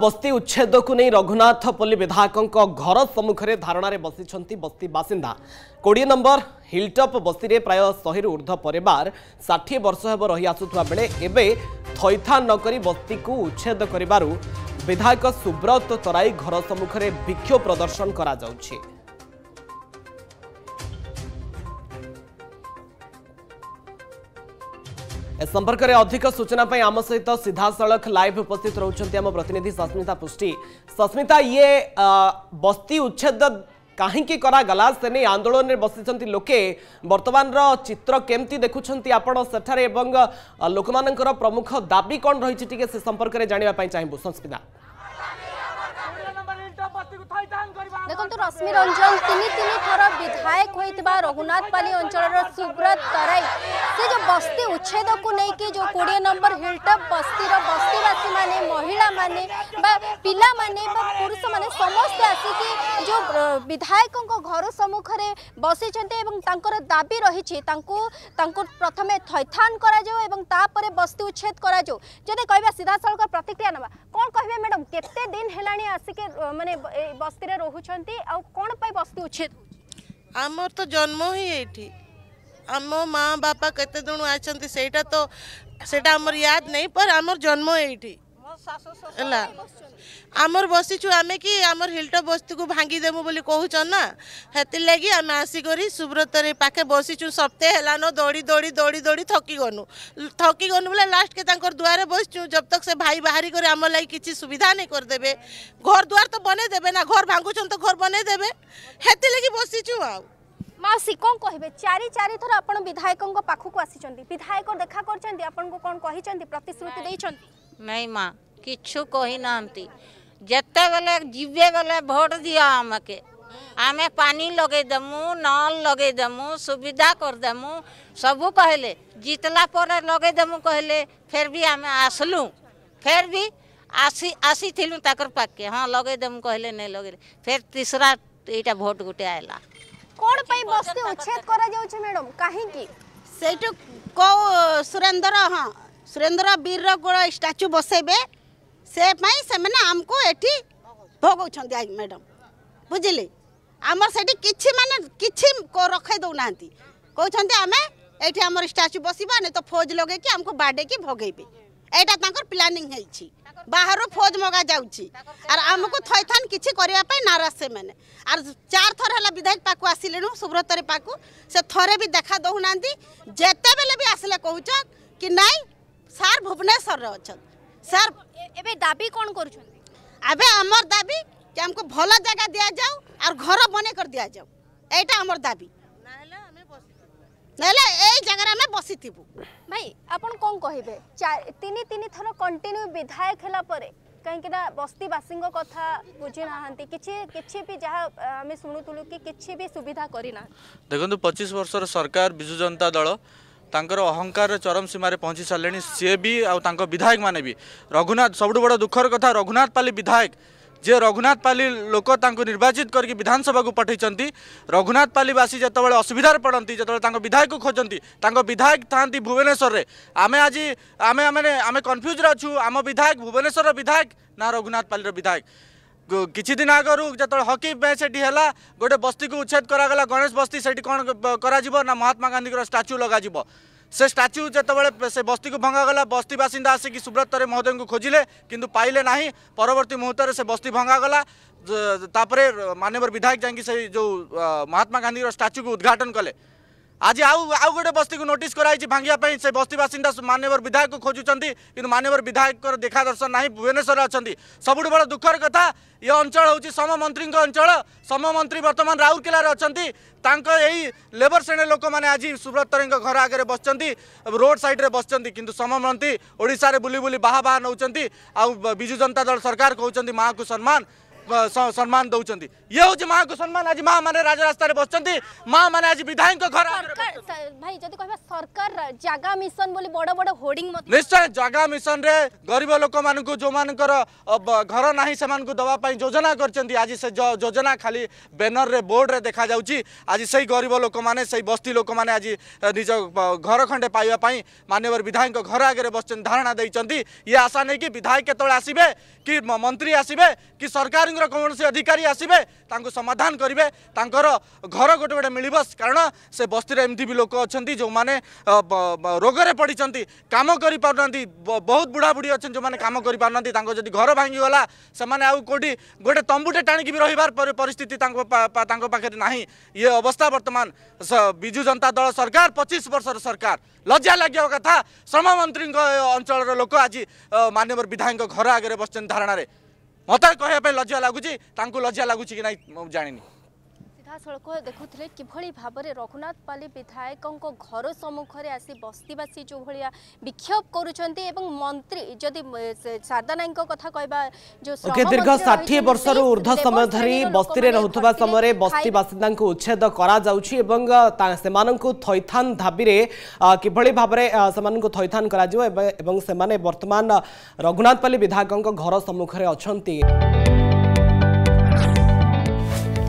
ବସ୍ତି ଉଚ୍ଛେଦକୁ ନେଇ ରଘୁନାଥପଲ୍ଲୀ ବିଧାୟକଙ୍କ ଘର ସମ୍ମୁଖରେ ଧାରଣାରେ ବସିଛନ୍ତି ବସ୍ତି ବାସିନ୍ଦା କୋଡ଼ିଏ ନମ୍ବର ହିଲ୍ଟପ୍ ବସ୍ତିରେ ପ୍ରାୟ ଶହେରୁ ଉର୍ଦ୍ଧ୍ୱ ପରିବାର ଷାଠିଏ ବର୍ଷ ହେବ ରହି ଆସୁଥିବା ବେଳେ ଏବେ ଥଇଥାନ ନକରି ବସ୍ତିକୁ ଉଚ୍ଛେଦ କରିବାରୁ ବିଧାୟକ ସୁବ୍ରତ ତରାଇ ଘର ସମ୍ମୁଖରେ ବିକ୍ଷୋଭ ପ୍ରଦର୍ଶନ କରାଯାଉଛି संपर्क में अधिक सूचना आम सहित सीधासख लाइव उस्थित रोच आम प्रतिनिधि सस्मिता पुष्टि सस्मिता ये बस्ती उच्छेद कहीं करागला से नहीं आंदोलन में बस लोके बर्तमान चित्र केमती देखुं आपण लोक मान प्रमुख दाबी कौन रही से संपर्क में जानवाई चाहिए सस्मिता रश्मि रंजन तीन तीन थर विधायक होता रघुनाथपाली अंचल सुब्रत तरई से जो बस्ती उच्छेद को लेकिन जो कोड़े नंबर हिलटप बस्ती बस्तीवासी मैंने ମାନେ ବା ପିଲାମାନେ ବା ପୁରୁଷମାନେ ସମସ୍ତେ ଆସିକି ଯେଉଁ ବିଧାୟକଙ୍କ ଘର ସମ୍ମୁଖରେ ବସିଛନ୍ତି ଏବଂ ତାଙ୍କର ଦାବି ରହିଛି ତାଙ୍କୁ ତାଙ୍କୁ ପ୍ରଥମେ ଥଇଥାନ କରାଯାଉ ଏବଂ ତାପରେ ବସ୍ତି ଉଚ୍ଛେଦ କରାଯାଉ ଯଦି କହିବା ସିଧାସଳଖ ପ୍ରତିକ୍ରିୟା ନେବା କ'ଣ କହିବେ ମ୍ୟାଡ଼ାମ୍ କେତେ ଦିନ ହେଲାଣି ଆସିକି ମାନେ ବସ୍ତିରେ ରହୁଛନ୍ତି ଆଉ କ'ଣ ପାଇଁ ବସ୍ତି ଉଚ୍ଛେଦ ଆମର ତ ଜନ୍ମ ହିଁ ଏଇଠି ଆମ ମା ବାପା କେତେ ଜଣ ଆସିଛନ୍ତି ସେଇଟା ତ ସେଇଟା ଆମର ୟାଦ ନାହିଁ ପର ଆମର ଜନ୍ମ ଏଇଠି ହେଲା ଆମର ବସିଛୁ ଆମେ କି ଆମର ହିଲ୍ଟ ବସ୍ତିକୁ ଭାଙ୍ଗିଦେମୁ ବୋଲି କହୁଛନ୍ ନା ହେଥିର୍ଲାଗି ଆମେ ଆସିକରି ସୁବ୍ରତରେ ପାଖେ ବସିଛୁ ସପ୍ତେ ହେଲାନ ଦୌଡ଼ି ଦୌଡ଼ି ଦୌଡ଼ି ଦୌଡ଼ି ଥକିଗନୁ ଥକିଗନୁ ବୋଲେ ଲାଷ୍ଟକେ ତାଙ୍କର ଦୁଆରେ ବସିଛୁ ଜବ ତକ୍ ସେ ଭାଇ ବାହାରିକରି ଆମ ଲାଗି କିଛି ସୁବିଧା ନାଇଁ କରିଦେବେ ଘର ଦୁଆର ତ ବନେଇଦେବେ ନା ଘର ଭାଙ୍ଗୁଛନ୍ତି ତ ଘର ବନେଇଦେବେ ହେଥିର୍ଲାଗି ବସିଛୁ ଆଉ মাসি কম কহবে চারি চারি থর আপনার বিধায়ক পাখক আসিছেন বিধায়ক দেখা করছেন আপনার কোণ কিন্তু প্রতিশ্রুতি দিয়েছেন নাই মা किच्छू कोई नाम थी जिते बेले जीवे बेले भोट दिया आम के आमे पानी लगेदेमु नल लगेदेमु सुविधा करदेमु सब कहले जीतला पर लगे कहले फिर भी आमे आसलू फिर भी आसी आसी थिलु ताकर पाके हाँ लगेदेमु कहले नहीं लगे फिर तीसरा এইটা ভোট গোটে আইলা কোন उच्छेद বস্তি উচ্ছেদ করা যাচ্ছে ম্যাডাম কাহি কি সেইটু কো সুরেন্দ্র হ্যাঁ সুরেন্দ্র বীরর গোড় স্ট্যাচু বসাইবে সে সেমানে আমকু এটি ভোগাউছেন ম্যাডাম বুঝলি আমার সেটি কিছু মানে কিছু রখাই দেউনা কৌছেন আমি এইটি আমার স্ট্যাচু বসবা নে তো ফৌজ লগাইকি আমি বাড়াইকি ভগাইবে এইটা তাঁর প্ল্যানিং হয়েছি বাহারু ফৌজ মগা যাচ্ছি আর আমি থইথান কিছু করা নারাজ সে মানে আর চার থর হল বিধায়ক পাখু আসলে সুব্রতরে পাখু সে থরে বি দেখা দেউ যেতবে আসলে কৌছন কি নাই সার ভুবনেশ্বর অনেক ସାର୍ ଏବେ ଦାବି କ'ଣ କରୁଛନ୍ତି ଏବେ ଆମର ଦାବି କି ଆମକୁ ଭଲ ଜାଗା ଦିଆଯାଉ ଆଉ ଘର ବନେଇକରି ଦିଆଯାଉ ଏଇଟା ଆମର ଦାବି ନହେଲେ ଏଇ ଜାଗାରେ ଆମେ ବସିଥିବୁ ଭାଇ ଆପଣ କ'ଣ କହିବେ ତିନି ତିନି ଥର କଣ୍ଟିନ୍ୟୁ ବିଧାୟକ ହେଲା ପରେ କାହିଁକିନା ବସ୍ତିବାସୀଙ୍କ କଥା ବୁଝି ନାହାନ୍ତି କିଛି କିଛି ବି ଯାହା ଆମେ ଶୁଣୁଥିଲୁ କି କିଛି ବି ସୁବିଧା କରିନାହାନ୍ତି ଦେଖନ୍ତୁ ପଚିଶ ବର୍ଷର ସରକାର ବିଜୁ ଜନତା ଦଳ ତାଙ୍କର ଅହଙ୍କାରର ଚରମ ସୀମାରେ ପହଞ୍ଚି ସାରିଲେଣି ସିଏ ବି ଆଉ ତାଙ୍କ ବିଧାୟକମାନେ ବି ରଘୁନାଥ ସବୁଠୁ ବଡ଼ ଦୁଃଖର କଥା ରଘୁନାଥ ପାଲି ବିଧାୟକ ଯିଏ ରଘୁନାଥ ପାଲି ଲୋକ ତାଙ୍କୁ ନିର୍ବାଚିତ କରିକି ବିଧାନସଭାକୁ ପଠାଇଛନ୍ତି ରଘୁନାଥ ପାଲିବାସୀ ଯେତେବେଳେ ଅସୁବିଧାରେ ପଡ଼ନ୍ତି ଯେତେବେଳେ ତାଙ୍କ ବିଧାୟକକୁ ଖୋଜନ୍ତି ତାଙ୍କ ବିଧାୟକ ଥାନ୍ତି ଭୁବନେଶ୍ୱରରେ ଆମେ ଆଜି ଆମେ ଆମେ ଆମେ କନଫ୍ୟୁଜ୍ରେ ଅଛୁ ଆମ ବିଧାୟକ ଭୁବନେଶ୍ୱରର ବିଧାୟକ ନା ରଘୁନାଥ ପାଲିର ବିଧାୟକ किसी दिन आगर जो हकी मैच से गोटे बस्ती को उच्छेद कर गणेश बस्ती से कौन करा महात्मा गांधी स्टाच्यू लगे से स्टाच्यू जोबले से बस्ती को भंगागला बस्ती बासीदा आसिक सुब्रत महोदय को खोजिले कि पाइले ना परवर्त मुहूर्त से बस्ती भंगागला तापर मानव विधायक जाए जो महात्मा गांधी स्टाच्यू को उद्घाटन कले आज आउ आउँछ बस्तीको नोट गराहु से बस्ती बासिन्दा मान्यवर विधायक खोजुन्छ कि मान्यवर विधायक देखा दर्शन नै भुवनेश्वर अहिले सबुठु बडा दुखर कथा दुःख र कथा अञ्चल हौँछ सममन्त्री अञ्चल सममन्त्री बर्तमान राउरके अनि त लेबर श्रेणी लोक मैले आज सुब्रत तरिका घर आगे बसिन्छ रोड सइड्रे बसिन्छ किन सममन्ती ओडाले बुलि बुली बाह बाहे विजु जनता दल सरकार को सम्मान সম্মান দৌঁচ ইয়ে হচ্ছে মা কু সম্মান আজ মা মানে রাজরাস্তায় বসছেন মা মানে আজ বিধায়ক ঘর ভাই যদি কহবা সরকার জাগা মিশন বলে বড় বড় হোর্ডিং নিশ্চয় জাগা মিশন রে গরিব লোক মানুষ যেমানকর ঘর না সেমানকু দেওয়া পাই যোজনা করছেন আজ সে যোজনা খালি ব্যানর রে বোর্ড রে দেখা যাচ্ছে আজ সেই গরিব লোক মানে সেই বস্তি লোক মানে আজ নিজ ঘর খণ্ডে পাইবা পাই মানবর বিধায়ক ঘর আগে বসছেন ধারণা দিয়েছেন ইয়ে আশা নেই বিধায়ক কেতবে আসবে কি মন্ত্রী আসবে কি সরকার कसरी अधिकारी आसबे त समाधान घर गोटे मिलब कारण बस्ती र लोक अनि जो भने रोग पडिन्छ कम गरिपन् बहुत बुढ़ी अनि जो काम गरिपन् जति घर भाङी गालाउ को गए तुटे टाणिक र परिस्थिति पाँच ये अवस्था बर्तमान विजु जनता दल सरकार पच्चिस वर्ष सरकार लज्जा श्रम मन्त्री अञ्चल लोक आज मान्यवर विधायक घर आगे बसिन्छ धारणा মতো কহা লজ্জা লাগুছি তা লজ্জা লাগুছি কি না জাঁনি ସିଧାସଳଖ ଦେଖୁଥିଲେ କିଭଳି ଭାବରେ ରଘୁନାଥ ପାଲି ବିଧାୟକଙ୍କ ଘର ସମ୍ମୁଖରେ ଆସି ବସ୍ତିବାସୀ ଯେଉଁଭଳିଆ ବିକ୍ଷୋଭ କରୁଛନ୍ତି ଏବଂ ମନ୍ତ୍ରୀ ଯଦି ଶାରଦା ନାୟକଙ୍କ କଥା କହିବା ଯେଉଁ ଦୀର୍ଘ ଷାଠିଏ ବର୍ଷରୁ ଉର୍ଦ୍ଧ୍ୱ ସମୟ ଧରି ବସ୍ତିରେ ରହୁଥିବା ସମୟରେ ବସ୍ତି ବାସିନ୍ଦାଙ୍କୁ ଉଚ୍ଛେଦ କରାଯାଉଛି ଏବଂ ସେମାନଙ୍କୁ ଥଇଥାନ ଦାବିରେ କିଭଳି ଭାବରେ ସେମାନଙ୍କୁ ଥଇଥାନ କରାଯିବ ଏବଂ ସେମାନେ ବର୍ତ୍ତମାନ ରଘୁନାଥ ପାଲି ବିଧାୟକଙ୍କ ଘର ସମ୍ମୁଖରେ ଅଛନ୍ତି